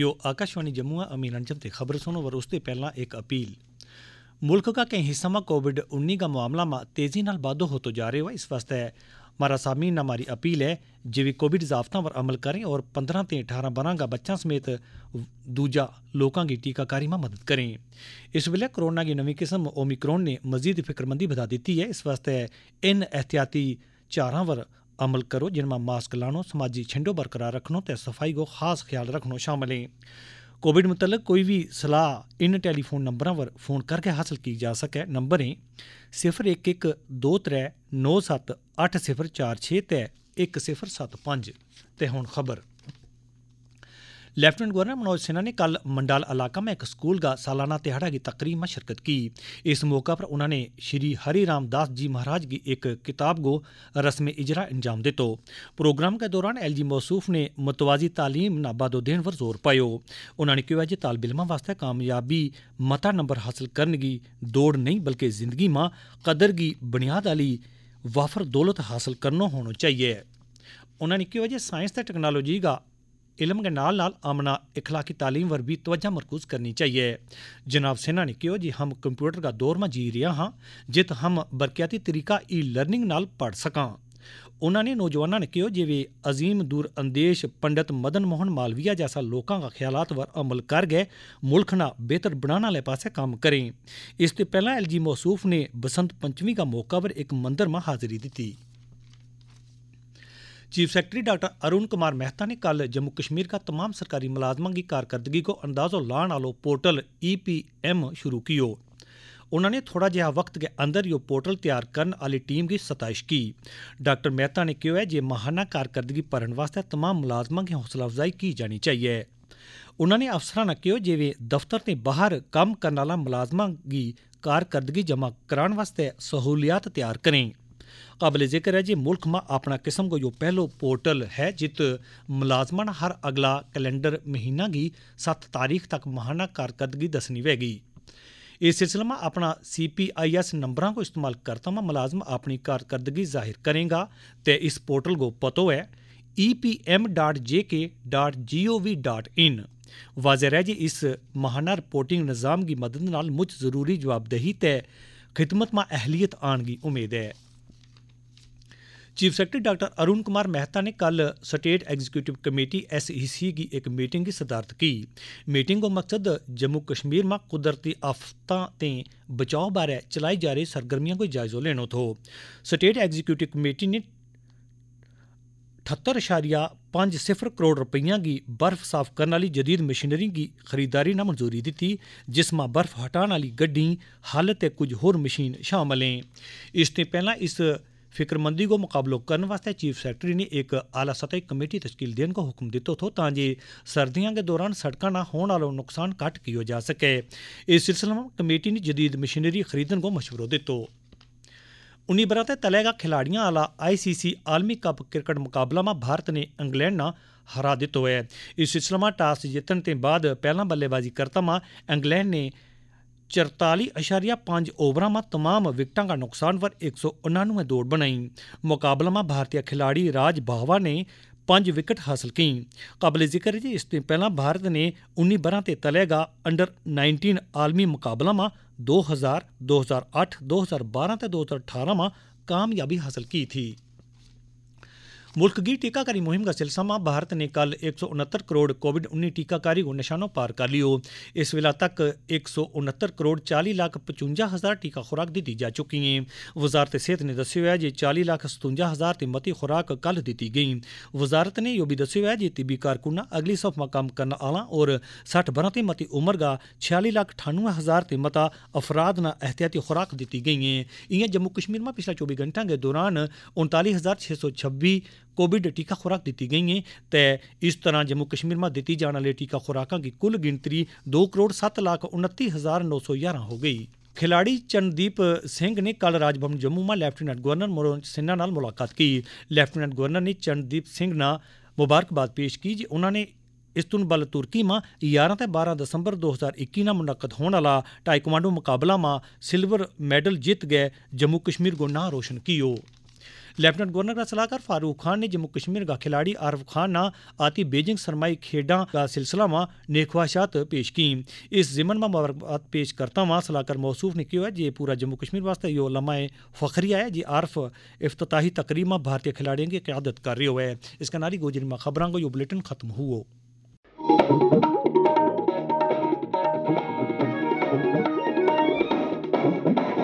यो आकाशवाणी जम्मू अमीन अंजम ते खबर सुनो और उसके पहला एक अपील मुल्क का कई हिस्सा में कोविड उन्नीस का मामला में तेजी नाल वाधो होते जा रहे हो इस वास्ते हमारा सामीन हमारी अपील है जिवे कोविड जाफता पर अमल करें और पंद्रह से अठारह बारह का बच्चा समेत दूजा लोगों की टीकाकारी में मदद करें इस वेले कोरोना की नवी किस्म ओमिक्रोन ने मजीद फिक्रमंदी बढ़ा दी है इस वास्ते इन एहतियाती चारा पर ਅਮਲ ਕਰੋ ਜਿਨ੍ਹਾਂ ਵਿੱਚ ਮਾਸਕ ਲਾਣੋ ਸਮਾਜੀ ਛਿੰਡੋ ਬਰਕਰਾਰ ਰੱਖਣੋ ਤੇ ਸਫਾਈ ਕੋ ਖਾਸ ਖਿਆਲ ਰੱਖਣੋ ਸ਼ਾਮਲ ਹੈ ਕੋਵਿਡ ਮੁਤਲਕ ਕੋਈ ਵੀ ਸਲਾਹ ਇਨ ਟੈਲੀਫੋਨ ਨੰਬਰਾਂ ਵਰ ਫੋਨ ਕਰਕੇ ਹਾਸਲ ਕੀ ਜਾ ਸਕੇ ਨੰਬਰ ਹੈ 0112397846 ਤੇ 1075 ਤੇ ਹੁਣ ਖਬਰ लेफ्टिनेंट गवर्नर मनोज सिन्हा ने कल मंडाल इलाका में एक स्कूल का सालाना तिहाड़ा की तकरीब में शिरकत की इस मौका पर उन्होंने श्री हरि रामदास जी महाराज की एक किताब को रस्म इजरा अंजाम दितो प्रोग्राम के दौरान एल जी मौसूफ ने मुतवाजी तालीम नाबादो देने पर जोर पायो उन्होंने कहा कि तालब इलम वास्ते कामयाबी मता नंबर हासिल करने की दौड़ नहीं बल्कि जिंदगी में कदर की बुनियाद वाली वाफर दौलत हासिल करना होना चाहिए उन्होंने कहा कि साइंस और टेक्नोलॉजी का ਇਲਮ ਦੇ ਨਾਲ ਨਾਲ ਆਮਨਾ اخلاقی تعلیم ਵਰ ਵੀ ਤਵੱਜਾ ਮਰਕੂਜ਼ ਕਰਨੀ ਚਾਹੀਏ ਜਨਾਬ ਸੇਨਾ ਨੇ ਕਿਹਾ ਜੀ ਹਮ ਕੰਪਿਊਟਰ ਦਾ ਦੌਰ ਮਾ ਜੀ ਰਿਹਾ ਹਾਂ ਜਿਤ ਹਮ ਬਰਕਿਆਤੀ ਤਰੀਕਾ ਈ ਲਰਨਿੰਗ ਨਾਲ ਪੜ ਸਕਾਂ ਉਹਨਾਂ ਨੇ ਨੌਜਵਾਨਾਂ ਨੇ ਕਿਹਾ ਜਿਵੇਂ ਅਜ਼ੀਮ ਦੂਰ ਅੰਦੇਸ਼ ਪੰਡਤ ਮਦਨ ਮੋਹਨ ਮਾਲਵੀਆ ਜੈਸਾ ਲੋਕਾਂ ਦਾ ਖਿਆਲਾਤ ਵਰ ਅਮਲ ਕਰ ਗਏ ਮੁਲਕ ਨਾ ਬਿਹਤਰ ਬਣਾਉਣ ਵਾਲੇ ਪਾਸੇ ਕੰਮ ਕਰੇ ਇਸ ਤੋਂ ਪਹਿਲਾਂ ਐਲਜੀ ਮੌਸੂਫ ਨੇ ਬਸੰਤ ਪੰਚਮੀ ਦਾ ਮੌਕਾ ਵਰ ਇੱਕ ਮੰਦਰ ਮਾ ਹਾਜ਼ਰੀ ਦਿੱਤੀ chief secretary doctor Arun Kumar Mehta ਨੇ ਕੱਲ ਜੰਮੂ ਕਸ਼ਮੀਰ ਦਾ ਤਮਾਮ ਸਰਕਾਰੀ ਮੁਲਾਜ਼ਮਾਂ ਦੀ ਕਾਰਗਰਦਗੀ ਕੋ ਅੰਦਾਜ਼ੋ ਲਾਣ ਵਾਲੋ ਪੋਰਟਲ ਈਪੀਐਮ ਸ਼ੁਰੂ ਕੀਓ ਉਹਨਾਂ ਨੇ ਥੋੜਾ ਜਿਹਾ ਵਕਤ ਦੇ ਅੰਦਰ ਇਹ ਪੋਰਟਲ ਤਿਆਰ ਕਰਨ ਵਾਲੀ ਟੀਮ ਦੀ ਸਤਾਇਸ਼ ਕੀ ਡਾਕਟਰ ਮਹਿਤਾ ਨੇ ਕਿਹਾ ਜੇ ਮਹਾਨਾ ਕਾਰਗਰਦਗੀ ਭਰਨ ਵਾਸਤੇ ਤਮਾਮ ਮੁਲਾਜ਼ਮਾਂ ਦੀ ਹੌਸਲਾ ਅਫਜ਼ਾਈ ਕੀ ਜਾਣੀ ਚਾਹੀਏ ਉਹਨਾਂ ਨੇ ਅਫਸਰਾਂ ਨਾਲ ਕਿਹਾ ਜਿਵੇਂ ਦਫ਼ਤਰ ਦੇ ਬਾਹਰ ਕੰਮ ਕਰਨ ਵਾਲਾ ਮੁਲਾਜ਼ਮਾਂ ਦੀ ਕਾਰਗਰਦਗੀ ਜਮ੍ਹਾਂ ਕਰਾਉਣ ਵਾਸਤੇ ਸਹੂਲੀਅਤ ਤਿਆਰ ਕਰੇ काबिल जिक्र है जी मुल्क मां अपना किस्म को यो पहलो पोर्टल है जित मुलाजमन हर अगला कैलेंडर महीना की सात तारीख तक माहाना कारकर्दगी दसनी होगी इस सिलसिले में अपना सी पी आई एस नंबरों को इस्तेमाल करता हुआ मुलाजम अपनी कारकर्दगी जाहिर करेगा तो इस पोर्टल को पतो है E P M dot J K dot G O V dot in वाजह है जी इस महाना रिपोर्टिंग निज़ाम की मदद नाल मुझ ज़रूरी जवाबदेही तय खिदमत में अहलियत आने की उम्मीद है chief secretary doctor Arun Kumar Mehta ਨੇ ਕੱਲ ਸਟੇਟ ਐਗਜ਼ੀਕਿਊਟਿਵ ਕਮੇਟੀ ਐਸਈਸੀ ਦੀ ਇੱਕ ਮੀਟਿੰਗ ਦੀ ਸਦਾਰਤ ਕੀਤੀ ਮੀਟਿੰਗ ਦਾ ਮਕਸਦ ਜੰਮੂ ਕਸ਼ਮੀਰ ਮਾ ਕੁਦਰਤੀ ਆਫਤਾਂ ਤੇ ਬਚਾਓ ਬਾਰੇ ਚਲਾਈ ਜਾ ਰਹੀ ਸਰਗਰਮੀਆਂ ਕੋਈ ਜਾਇਜ਼ਾ ਲੈਣੋ ਥੋ ਸਟੇਟ ਐਗਜ਼ੀਕਿਊਟਿਵ ਕਮੇਟੀ ਨੇ 78.50 ਕਰੋੜ ਰੁਪਈਆ ਦੀ ਬਰਫ਼ ਸਾਫ਼ ਕਰਨ ਵਾਲੀ ਜਦੀਦ ਮਸ਼ੀਨਰੀ ਦੀ ਖਰੀਦਦਾਰੀ ਨਾਲ ਮਨਜ਼ੂਰੀ ਦਿੱਤੀ ਜਿਸ ਮਾ ਬਰਫ਼ ਹਟਾਉਣ ਵਾਲੀ ਗੱਡੀ ਹਾਲਤ ਤੇ ਕੁਝ ਹੋਰ ਮਸ਼ੀਨ ਸ਼ਾਮਲ ਹੈ ਇਸ ਤੋਂ ਪਹਿਲਾਂ ਇਸ ਫਿਕਰਮੰਦੀ ਕੋ ਮੁਕਾਬਲੋ ਕਰਨ ਵਾਸਤੇ ਚੀਫ ਸੈਕਟਰੀ ਨੇ ਇੱਕ ਆਲਾ ਸਤਹੀ ਕਮੇਟੀ ਤਸ਼ਕੀਲ ਦੇਣ ਦਾ ਹੁਕਮ ਦਿੱਤੋ ਥੋ ਤਾਂ ਜੇ ਸਰਦੀਆਂ ਦੇ ਦੌਰਾਨ ਸੜਕਾਂ ਨਾ ਹੋਣ ਵਾਲੋ ਨੁਕਸਾਨ ਘਟ ਕੀਓ ਜਾ ਸਕੇ ਇਸ ਸਿਲਸਿਲੇ ਵਿੱਚ ਕਮੇਟੀ ਨੇ ਜਦੀਦ ਮਸ਼ੀਨਰੀ ਖਰੀਦਣ ਕੋ ਮਸ਼ਵਰਾ ਦਿੱਤੋ ਉਨੀ ਬਰਾਤੇ ਤਲੇਗਾ ਖਿਡਾਰੀਆਂ ਆਲਾ ਆਈਸੀਸੀ ਆਲਮੀ ਕੱਪ ਕ੍ਰਿਕਟ ਮੁਕਾਬਲਾ ਮਾ ਭਾਰਤ ਨੇ ਇੰਗਲੈਂਡ ਨਾ ਹਰਾ ਦਿੱਤੋ ਹੈ ਇਸ ਸਿਲਸਿਲੇ ਮਾ ਟਾਸ ਜਿੱਤਣ ਤੇ ਬਾਅਦ ਪਹਿਲਾ ਬੱਲੇਬਾਜ਼ੀ ਕਰਤਾ ਮਾ ਇੰਗਲੈਂਡ ਨੇ 44.5 ਓਵਰਾਂ ਮਾ ਤਮਾਮ ਵਿਕਟਾਂ ਦਾ ਨੁਕਸਾਨ पर 199 ਦੌੜ ਬਣਾਈ ਮੁਕਾਬਲੇ ਮਾ ਭਾਰਤੀ में ਰਾਜ ਬਾਵਾ ਨੇ बाहवा ਪੰਜ ਵਿਕਟ ਹਾਸਲ ਕੀਂ ਕਬਲ ਜ਼ਿਕਰ ਜੀ ਇਸ ਤੋਂ ਪਹਿਲਾਂ ਭਾਰਤ ਨੇ 19 ਬਰਾਂ ਤੇ ਤਲੇਗਾ ਅੰਡਰ 19 ਆਲਮੀ ਮੁਕਾਬਲਾ ਮਾ 2000 2008 2012 ਤੇ 2018 ਮਾ ਕਾਮਯਾਬੀ ਹਾਸਲ ਕੀ ਥੀ मुल्क की टीकाकारी मुहिम का सिलसिला भारत ने कल एक सौ उनहत्तर करोड़ कोविड उन्नीस टीकाकारी को निशानों पार कर लियो इस वेला तक एक सौ उनहत्तर करोड़ चाली लाख पचुंजा हज़ार टीका खुराक दी जा चुकी है वजारत सेहत ने दस्यो है जे चाली लाख सतुंजा हज़ार से मती खुराक कल दी गई वजारत ने यो भी दस्यो है जे तिबी कारकुना अगली सफ में काम करने आला और सठ बरह से मती उम्र का छियाली लाख अठानवे हज़ार से मता अफराद न एहतियाती खुराक दी गई है इं जम्मू कश्मीर में पिछले चौबीस घंटा के दौरान उनताली हज़ार छः सौ छब्बीस ਕੋਵਿਡ ਟੀਕਾ ਖੁਰਾਕ ਦਿੱਤੀ ਗਈ ਹੈ ਤੇ ਇਸ ਤਰ੍ਹਾਂ ਜੰਮੂ ਕਸ਼ਮੀਰ ਮਾ ਦਿੱਤੀ ਜਾਣ ਵਾਲੀ ਟੀਕਾ ਖੁਰਾਕਾਂ ਦੀ ਕੁੱਲ ਗਿਣਤਰੀ 2 ਕਰੋੜ 7 ਲੱਖ 29911 ਹੋ ਗਈ सौ ग्यारह ਸਿੰਘ ਨੇ ਕੱਲ ਰਾਜ ਭਵਨ ਜੰਮੂ ਮਾ ਲੈਫਟੀਨੈਂਟ ਗਵਰਨਰ ਮਨੋਜ ਸਿੰਨਾ ਨਾਲ ਮੁਲਾਕਾਤ ਕੀਤੀ ਲੈਫਟੀਨੈਂਟ ਗਵਰਨਰ ਨੇ ਚੰਦੀਪ ਸਿੰਘ ਨਾਲ ਮੁਬਾਰਕਬਾਦ ਪੇਸ਼ ਕੀਤੀ ਜੇ ਉਹਨਾਂ ਨੇ ਇਸਤਨਬਲ ਤੁਰਕੀ ਮਾ 11 ਤੇ 12 ਦਸੰਬਰ 2021 ਨਾ ਮੁਨਕਦ ਹੋਣ ਵਾਲਾ ਟਾਈਕਵਾਂਡੋ ਮੁਕਾਬਲਾ ਮਾ ਸਿਲਵਰ ਮੈਡਲ ਜਿੱਤ ਗਏ ਜੰਮੂ ਕਸ਼ਮੀਰ ਗੋਨਾ ਰੋਸ਼ਨ ਕੀਓ लेफ्टिनेंट गवर्नर का सलाहकार फारूक खान ने जम्मू कश्मीर का खिलाड़ी आरफ खान ना आती बेजिंग सरमाई खेडा का सिलसिला में नेकवाशात पेश की इस जिमन में मुबारकबाद पेश करता हुआ सलाहकार मौसूफ ने कहा जे पूरा जम्मू कश्मीर वास्ते यो लम्हा फखरिया है जे आर्फ इफ्ताही तकरीब में भारतीय खिलाड़ियों की क्यादत कर रहे हुए इसका नारी गोजरी में खबरों को यो बुलेटिन खत्म हुआ thank